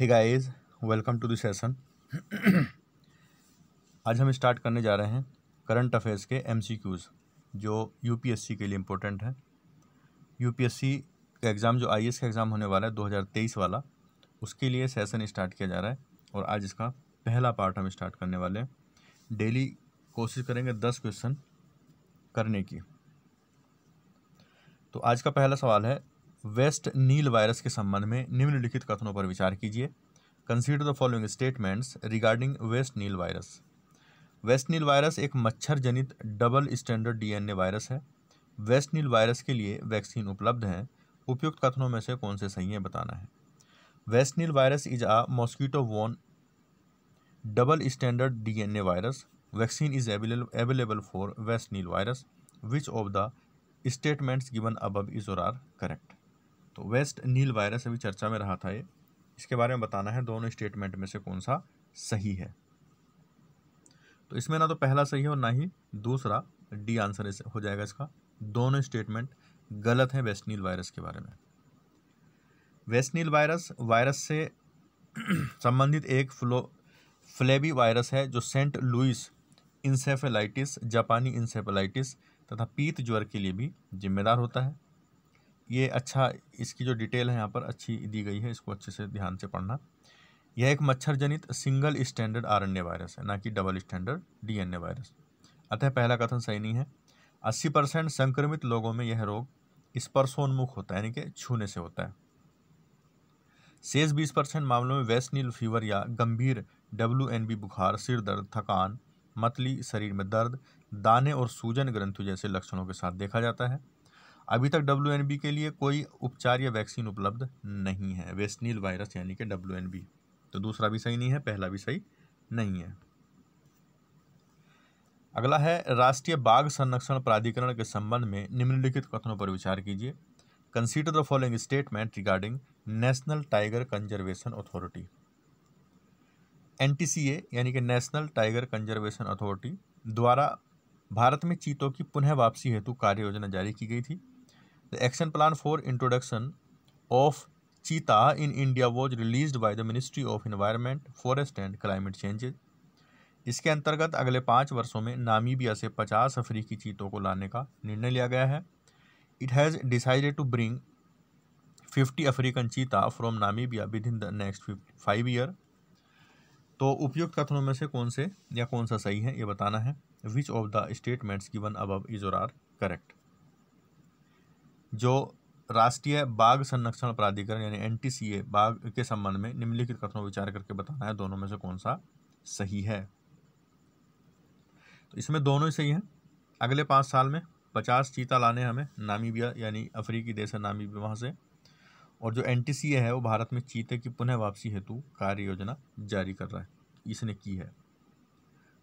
hey guys welcome to the session आज हम start करने जा रहे हैं करंट अफेयर्स के एमसीक्यूज जो यूपीएससी के लिए इम्पोर्टेंट है यूपीएससी का एग्ज़ाम जो आईएएस e का एग्ज़ाम होने वाला है 2023 वाला उसके लिए सेशन स्टार्ट किया जा रहा है और आज इसका पहला पार्ट हम स्टार्ट करने वाले हैं डेली कोशिश करेंगे दस क्वेश्चन करने की तो आज का पहला सवाल है वेस्ट नील वायरस के संबंध में निम्नलिखित कथनों पर विचार कीजिए consider the following statements regarding West Nile virus West Nile virus एक मच्छर जनित डबल स्टैंडर्ड डीएनए वायरस है वेस्ट नील वायरस के लिए वैक्सीन उपलब्ध हैं उपयुक्त कथनों में से कौन से सही है बताना है West Nile virus is a mosquito वॉन double standard DNA virus vaccine is available for West Nile virus which of the statements given above is और आर करेक्ट तो वेस्ट नील वायरस अभी चर्चा में रहा था ये इसके बारे में बताना है दोनों स्टेटमेंट में से कौन सा सही है तो इसमें ना तो पहला सही है और ना ही दूसरा डी आंसर इस हो जाएगा इसका दोनों स्टेटमेंट गलत है वेस्ट नील वायरस के बारे में वेस्ट नील वायरस वायरस से संबंधित एक फ्लो फ्लेबी वायरस है जो सेंट लुइस इंसेफेलाइटिस जापानी इंसेफेलाइटिस तथा पीत ज्वर के लिए भी जिम्मेदार होता है ये अच्छा इसकी जो डिटेल है यहाँ पर अच्छी दी गई है इसको अच्छे से ध्यान से पढ़ना यह एक मच्छर जनित सिंगल स्टैंडर्ड आरएनए वायरस है ना कि डबल स्टैंडर्ड डीएनए वायरस अतः पहला कथन सही नहीं है अस्सी परसेंट संक्रमित लोगों में यह रोग स्पर्शोन्मुख होता है यानी कि छूने से होता है शेष बीस परसेंट मामलों में वेस्ट नील फीवर या गंभीर डब्ल्यू बुखार सिर दर्द थकान मतली शरीर में दर्द दाने और सूजन ग्रंथु जैसे लक्षणों के साथ देखा जाता है अभी तक डब्ल्यू के लिए कोई उपचार या वैक्सीन उपलब्ध नहीं है वेस्नील वायरस यानी कि डब्ल्यू तो दूसरा भी सही नहीं है पहला भी सही नहीं है अगला है राष्ट्रीय बाघ संरक्षण प्राधिकरण के संबंध में निम्नलिखित कथनों पर विचार कीजिए consider the following statement regarding National Tiger Conservation Authority एन यानी कि नेशनल टाइगर कंजर्वेशन अथॉरिटी द्वारा भारत में चीतों की पुनः वापसी हेतु कार्य योजना जारी की गई थी the action plan for introduction of cheetah in India was released by the ministry of environment forest and climate changes इसके अंतर्गत अगले पाँच वर्षों में नामीबिया से पचास अफ्रीकी चीतों को लाने का निर्णय लिया गया है it has decided to bring fifty African cheetah from Namibia within the next five year तो उपयुक्त कथनों में से कौन से या कौन सा सही है ये बताना है which of the statements given above is और आर करेक्ट जो राष्ट्रीय बाघ संरक्षण प्राधिकरण यानी एन बाघ के संबंध में निम्नलिखित कथनों विचार करके बताना है दोनों में से कौन सा सही है तो इसमें दोनों ही सही हैं अगले पाँच साल में पचास चीता लाने हमें नामीबिया यानी अफ्रीकी देश है नामीबिया वहाँ से और जो एन है वो भारत में चीते की पुनः वापसी हेतु कार्य योजना जारी कर रहा है इसने की है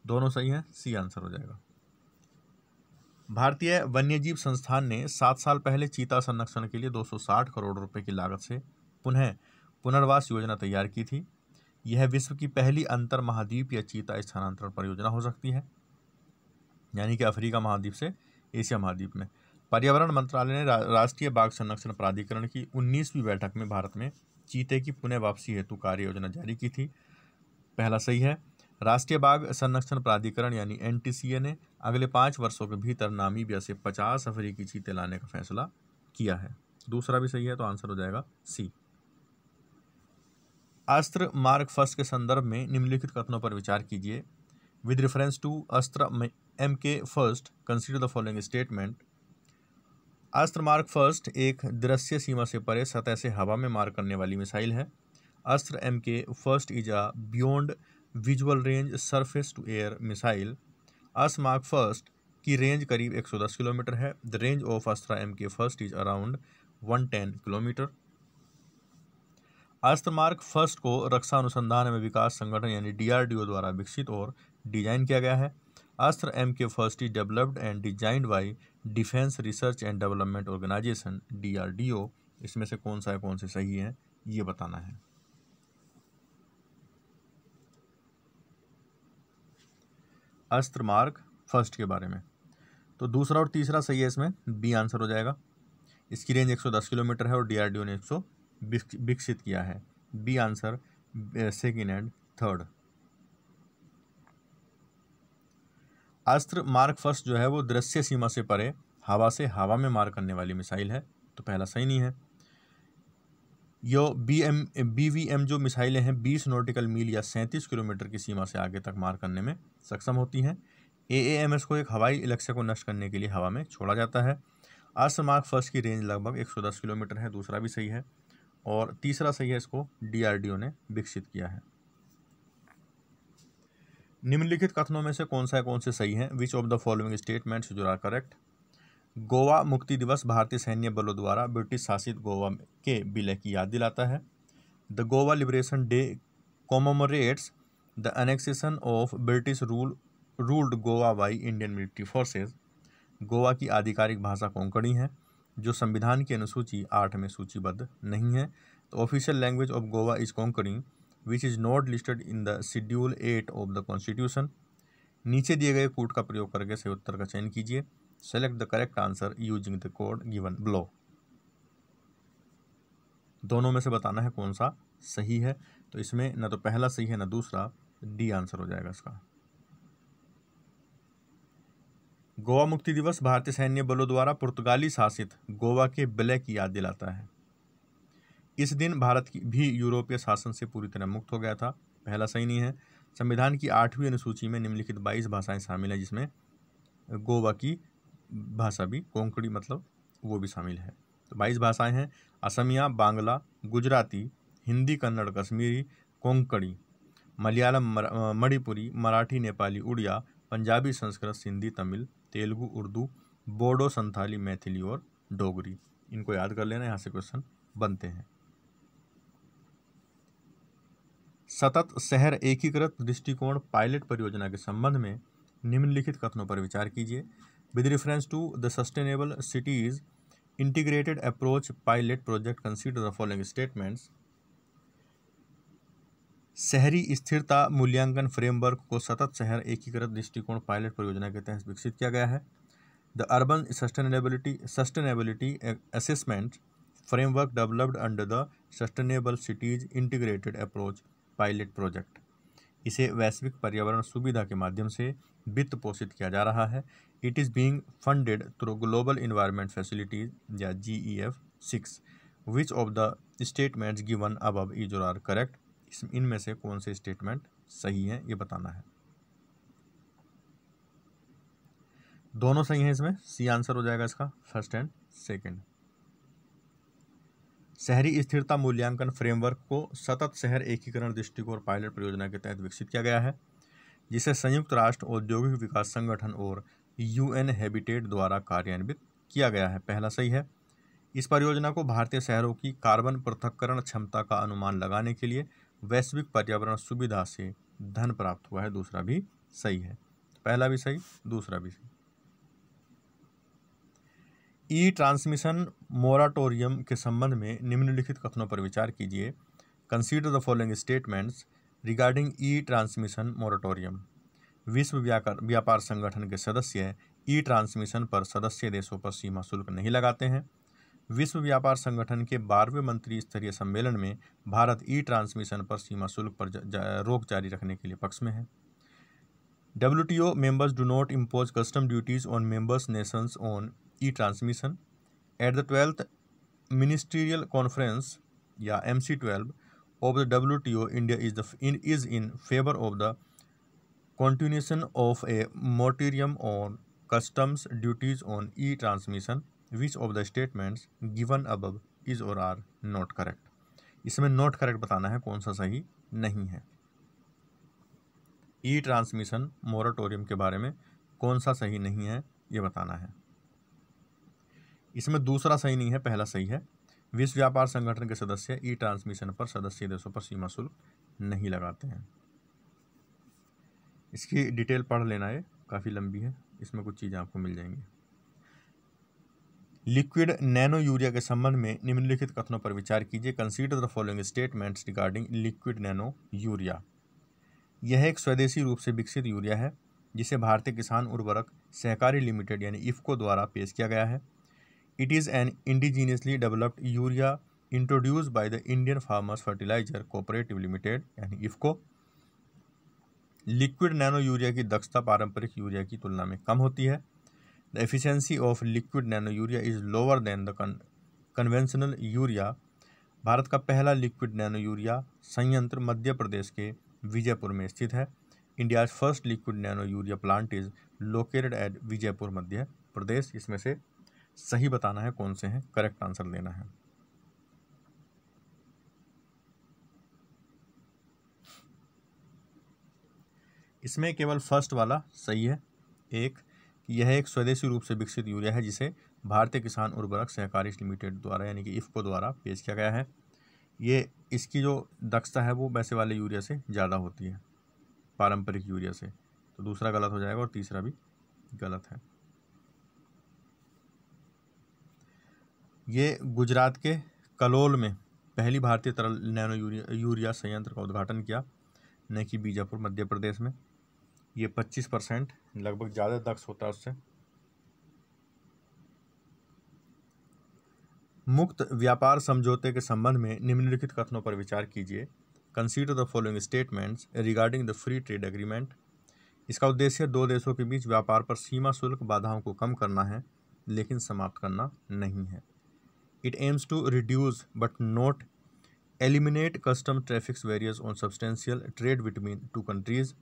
दोनों सही हैं सी आंसर हो जाएगा भारतीय वन्यजीव संस्थान ने सात साल पहले चीता संरक्षण के लिए 260 करोड़ रुपए की लागत से पुनः पुनर्वास योजना तैयार की थी यह विश्व की पहली अंतर महाद्वीप या चीता स्थानांतरण परियोजना हो सकती है यानी कि अफ्रीका महाद्वीप से एशिया महाद्वीप में पर्यावरण मंत्रालय ने रा, राष्ट्रीय बाघ संरक्षण प्राधिकरण की उन्नीसवीं बैठक में भारत में चीते की पुनः वापसी हेतु कार्य योजना जारी की थी पहला सही है राष्ट्रीय बाघ संरक्षण प्राधिकरण यानी एन ने अगले पाँच वर्षों के भीतर नामीबिया से पचास अफ्रीकी चीते लाने का फैसला किया है दूसरा भी सही है तो आंसर हो जाएगा सी अस्त्र मार्ग फर्स्ट के संदर्भ में निम्नलिखित कथनों पर विचार कीजिए with reference to Astra M K first consider the following statement Astra mark first एक दृश्य सीमा से परे सतह से हवा में मार करने वाली मिसाइल है Astra M K first is a beyond visual range surface to air missile असमार्क फर्स्ट की रेंज करीब 110 किलोमीटर है the range of Astra M K first is around 110 kilometre अस्त्रमार्क फर्स्ट को रक्षा अनुसंधान एवं विकास संगठन यानी डीआरडीओ द्वारा विकसित और डिजाइन किया गया है Astra M K first is developed and designed by Defence Research and Development Organisation D इसमें से कौन सा है कौन से सही है ये बताना है अस्त्र मार्ग फर्स्ट के बारे में तो दूसरा और तीसरा सही है इसमें बी आंसर हो जाएगा इसकी रेंज 110 किलोमीटर है और डीआरडीओ ने एक विकसित किया है B answer second and third Astra mark first जो है वो दृश्य सीमा से परे हवा से हवा में मार करने वाली मिसाइल है तो पहला सही नहीं है यो B M B V M जो मिसाइलें हैं बीस नोटिकल मील या सैंतीस किलोमीटर की सीमा से आगे तक मार करने में सक्षम होती हैं ए ए एम एस को एक हवाई इलाके को नष्ट करने के लिए हवा में छोड़ा जाता है मार्ग फर्स्ट की रेंज लगभग एक सौ दस किलोमीटर है दूसरा भी सही है और तीसरा सही है इसको ओ ने विकसित किया है निम्नलिखित कथनों में से कौन सा है कौन से सही है which of the following statements जो आर करेक्ट गोवा मुक्ति दिवस भारतीय सैन्य बलों द्वारा ब्रिटिश शासित गोवा के विलय की याद दिलाता है the Goa liberation day commemorates the annexation of British rule ruled Goa by Indian military forces Goa की आधिकारिक भाषा कोंकणी है जो संविधान की अनुसूची आठ में सूचीबद्ध नहीं है तो official language of Goa is Konkani which is not listed in the schedule eight of the constitution नीचे दिए गए कूट का प्रयोग करके सही उत्तर का चयन कीजिए select the correct answer using the code given below दोनों में से बताना है कौन सा सही है तो इसमें ना तो पहला सही है ना दूसरा डी आंसर हो जाएगा इसका गोवा मुक्ति दिवस भारतीय सैन्य बलों द्वारा पुर्तगाली शासित गोवा के ब्लैक की याद दिलाता है इस दिन भारत की भी यूरोपीय शासन से पूरी तरह मुक्त हो गया था पहला सही नहीं है संविधान की आठवीं अनुसूची में निम्नलिखित बाईस भाषाएं शामिल हैं जिसमें गोवा की भाषा भी कोंकणी मतलब वो भी शामिल है तो बाईस भाषाएं हैं असमिया बांग्ला गुजराती हिंदी कन्नड़ कश्मीरी कोंकणी मलयालम मणिपुरी मराठी नेपाली उड़िया पंजाबी संस्कृत सिंधी तमिल तेलुगु उर्दू बोडो संथाली मैथिली और डोगरी इनको याद कर लेना यहाँ से क्वेश्चन बनते हैं सतत शहर एकीकृत दृष्टिकोण पायलट परियोजना के संबंध में निम्नलिखित कथनों पर विचार कीजिए with reference to the sustainable cities integrated approach pilot project consider the following statements शहरी स्थिरता मूल्यांकन फ्रेमवर्क को सतत शहर एकीकृत दृष्टिकोण पायलट परियोजना के तहत विकसित किया गया है the urban sustainability sustainability assessment framework developed under the sustainable cities integrated approach pilot project इसे वैश्विक पर्यावरण सुविधा के माध्यम से वित्त पोषित किया जा रहा है it is being funded through Global Environment Facilities या G E F six which of the statements given above is are correct इनमें से कौन से स्टेटमेंट सही हैं ये बताना है दोनों सही हैं इसमें सी आंसर हो जाएगा इसका फर्स्ट एंड सेकेंड शहरी स्थिरता मूल्यांकन फ्रेमवर्क को सतत शहर एकीकरण दृष्टिकोण पायलट परियोजना के तहत विकसित किया गया है जिसे संयुक्त राष्ट्र औद्योगिक विकास संगठन और यूएन हैबिटेट द्वारा कार्यान्वित किया गया है पहला सही है इस परियोजना को भारतीय शहरों की कार्बन पृथक्करण क्षमता का अनुमान लगाने के लिए वैश्विक पर्यावरण सुविधा से धन प्राप्त हुआ है दूसरा भी सही है पहला भी सही दूसरा भी सही ई ट्रांसमिशन मोराटोरियम के संबंध में निम्नलिखित कथनों पर विचार कीजिए consider the following statements regarding E transmission moratorium विश्व व्यापार संगठन के सदस्य ई ट्रांसमिशन पर सदस्य देशों पर सीमा शुल्क नहीं लगाते हैं विश्व व्यापार संगठन के बारहवें मंत्री स्तरीय सम्मेलन में भारत ई ट्रांसमिशन पर सीमा शुल्क पर रोक जारी रखने के लिए पक्ष में है W T O members do not impose custom duties on members nations on e transmission at the twelfth ministerial conference या M C twelve of the W T O India is the in is in favour of the continuation of a moratorium on customs duties on e transmission which of the statements given above is और are not correct इसमें not correct बताना है कौन सा सही नहीं है ई transmission moratorium के बारे में कौन सा सही नहीं है ये बताना है इसमें दूसरा सही नहीं है पहला सही है विश्व व्यापार संगठन के सदस्य ई ट्रांसमिशन पर सदस्य देशों पर सीमा शुल्क नहीं लगाते हैं इसकी डिटेल पढ़ लेना है काफ़ी लंबी है इसमें कुछ चीज़ें आपको मिल जाएंगी लिक्विड नैनो यूरिया के संबंध में निम्नलिखित कथनों पर विचार कीजिए consider the following statements regarding liquid nano urea यह एक स्वदेशी रूप से विकसित यूरिया है जिसे भारतीय किसान उर्वरक सहकारी लिमिटेड यानी इफको द्वारा पेश किया गया है it is an indigenously developed urea introduced by the Indian farmers fertilizer cooperative limited यानी इफको लिक्विड नैनो यूरिया की दक्षता पारंपरिक यूरिया की तुलना में कम होती है the efficiency of liquid nano urea is lower than the conventional urea Bharat का पहला लिक्विड नैनो यूरिया संयंत्र मध्य प्रदेश के विजयपुर में स्थित है India's first liquid nano urea plant is located at Vijaypur Madhya Pradesh इसमें से सही बताना है कौन से हैं करेक्ट आंसर देना है इसमें केवल फर्स्ट वाला सही है एक यह एक स्वदेशी रूप से विकसित यूरिया है जिसे भारतीय किसान उर्वरक सहकारी लिमिटेड द्वारा यानी कि इफ़को द्वारा पेश किया गया है ये इसकी जो दक्षता है वो वैसे वाले यूरिया से ज़्यादा होती है पारंपरिक यूरिया से तो दूसरा गलत हो जाएगा और तीसरा भी गलत है ये गुजरात के कलोल में पहली भारतीय तरल नैनो यूरिया यूरिया संयंत्र का उद्घाटन किया न कि बीजापुर मध्य प्रदेश में ये पच्चीस परसेंट लगभग ज़्यादा दक्ष होता है उससे मुक्त व्यापार समझौते के संबंध में निम्नलिखित कथनों पर विचार कीजिए consider the following statements regarding the free trade agreement इसका उद्देश्य दो देशों के बीच व्यापार पर सीमा शुल्क बाधाओं को कम करना है लेकिन समाप्त करना नहीं है it aims to reduce but not eliminate custom tariffs various on substantial trade between two countries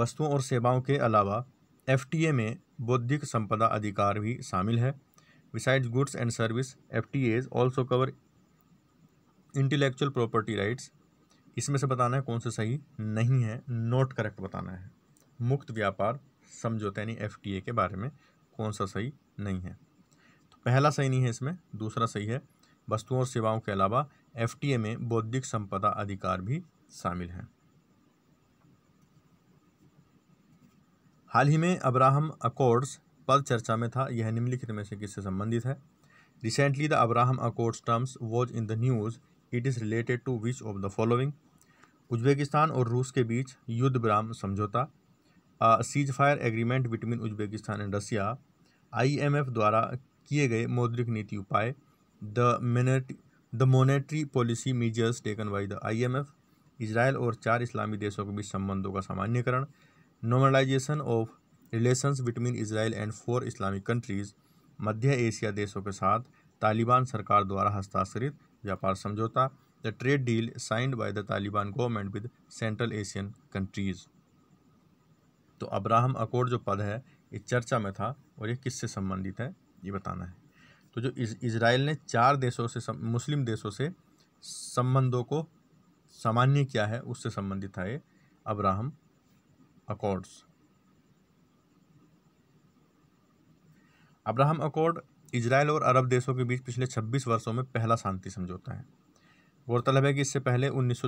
वस्तुओं और सेवाओं के अलावा एफ टी ए में बौद्धिक संपदा अधिकार भी शामिल है besides goods and service F T As also cover intellectual property rights इसमें से बताना है कौन से सही नहीं है नॉट करेक्ट बताना है मुक्त व्यापार समझौता यानी एफ टी ए के बारे में कौन सा सही नहीं है पहला सही नहीं है इसमें दूसरा सही है वस्तुओं और सेवाओं के अलावा एफ में बौद्धिक संपदा अधिकार भी शामिल हैं हाल ही में अब्राहम अकॉर्ड्स पद चर्चा में था यह निम्नलिखित में से किससे संबंधित है recently the Abraham accords terms was in the news it is related to which of the following Uzbekistan और रूस के बीच युद्ध विराम समझौता cease fire agreement between Uzbekistan and Russia आई द्वारा किए गए मौद्रिक नीति उपाय the minute the monetary policy measures taken by the I M F Israel और चार इस्लामी देशों के बीच संबंधों का सामान्यकरण normalization of relations between Israel and four Islamic countries मध्य एशिया देशों के साथ तालिबान सरकार द्वारा हस्ताक्षरित व्यापार समझौता the trade deal signed by the Taliban government with central Asian countries तो अब्राहम अकोड जो पद है ये चर्चा में था और ये किससे संबंधित है ये बताना है तो जो इसराइल ने चार देशों से मुस्लिम देशों से संबंधों को सामान्य किया है उससे संबंधित था ये Abraham accords Abraham accord Israel और अरब देशों के बीच पिछले 26 वर्षों में पहला शांति समझौता है गौरतलब है कि इससे पहले उन्नीस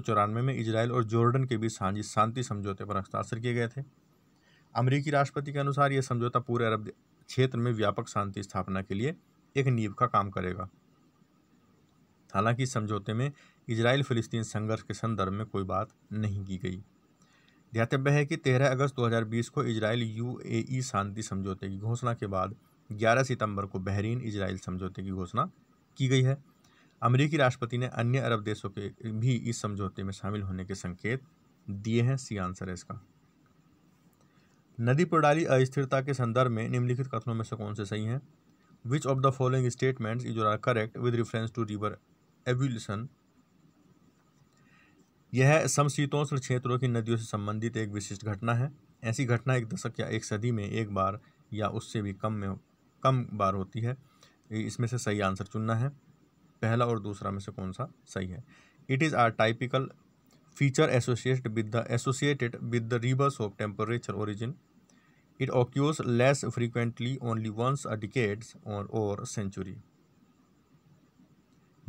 में इसराइल और जॉर्डन के बीच सांझी शांति समझौते पर हस्ताक्षर किए गए थे अमरीकी राष्ट्रपति के अनुसार यह समझौता पूरे अरब क्षेत्र में व्यापक शांति स्थापना के लिए एक नींव का काम करेगा हालांकि समझौते में इसराइल फिलिस्तीन संघर्ष के संदर्भ में कोई बात नहीं की गई ध्यातव्य है कि 13 अगस्त 2020 को इसराइल यूएई शांति समझौते की घोषणा के बाद 11 सितंबर को बहरीन इसराइल समझौते की घोषणा की गई है अमरीकी राष्ट्रपति ने अन्य अरब देशों के भी इस समझौते में शामिल होने के संकेत दिए हैं सी आंसर है इसका नदी प्रणाली अस्थिरता के संदर्भ में निम्नलिखित कथनों में से कौन से सही हैं which of the following statements is are correct with reference to river evolution यह समशीतोष्ण क्षेत्रों की नदियों से संबंधित एक विशिष्ट घटना है ऐसी घटना एक दशक या एक सदी में एक बार या उससे भी कम में कम बार होती है इसमें से सही आंसर चुनना है पहला और दूसरा में से कौन सा सही है it is are typical feature associate with the associated with the rivers of temperature origin it occurs less frequently only once a decades or, or century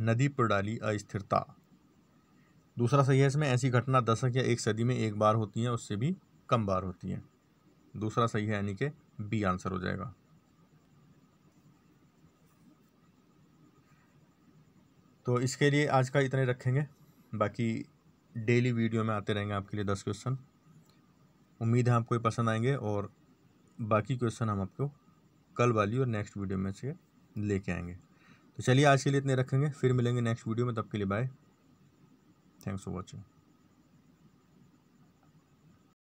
नदी प्रणाली अस्थिरता दूसरा सही है इसमें ऐसी घटना दशक या एक सदी में एक बार होती है उससे भी कम बार होती है दूसरा सही है यानी कि बी आंसर हो जाएगा तो इसके लिए आज का इतने रखेंगे बाकी डेली वीडियो में आते रहेंगे आपके लिए दस क्वेश्चन उम्मीद है आपको ये पसंद आएंगे और बाकी क्वेश्चन हम आपको कल वाली और नेक्स्ट वीडियो में से लेके आएंगे तो चलिए आज के लिए इतने रखेंगे फिर मिलेंगे नेक्स्ट वीडियो में तब के लिए बाय थैंक्स फॉर वॉचिंग